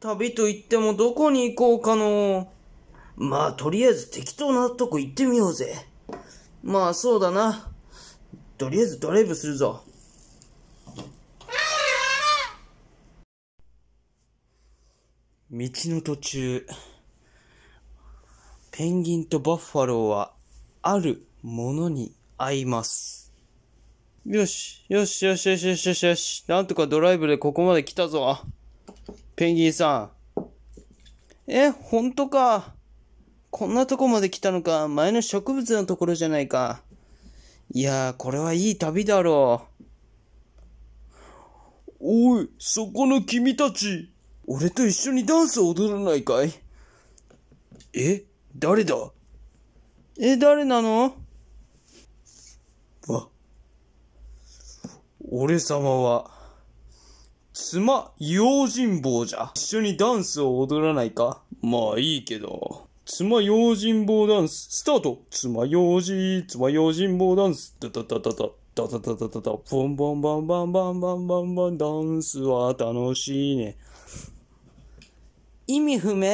旅と言ってもどこに行こうかの。まあ、とりあえず適当なとこ行ってみようぜ。まあ、そうだな。とりあえずドライブするぞ。道の途中、ペンギンとバッファローは、あるものに会います。よし、よしよしよしよしよしよし、なんとかドライブでここまで来たぞ。ペンギンさん。え、ほんとか。こんなとこまで来たのか。前の植物のところじゃないか。いやー、これはいい旅だろう。おい、そこの君たち。俺と一緒にダンスを踊らないかいえ、誰だえ、誰なのわ、俺様は、妻、用心棒じゃ。一緒にダンスを踊らないかまあいいけど。妻用心棒ダンス、スタート妻用心、妻用心棒ダンス、ダダダダダ。たたたたた。ダ、ボンボンボンボンボンボンボンボン、ダンスは楽しいね。意味不明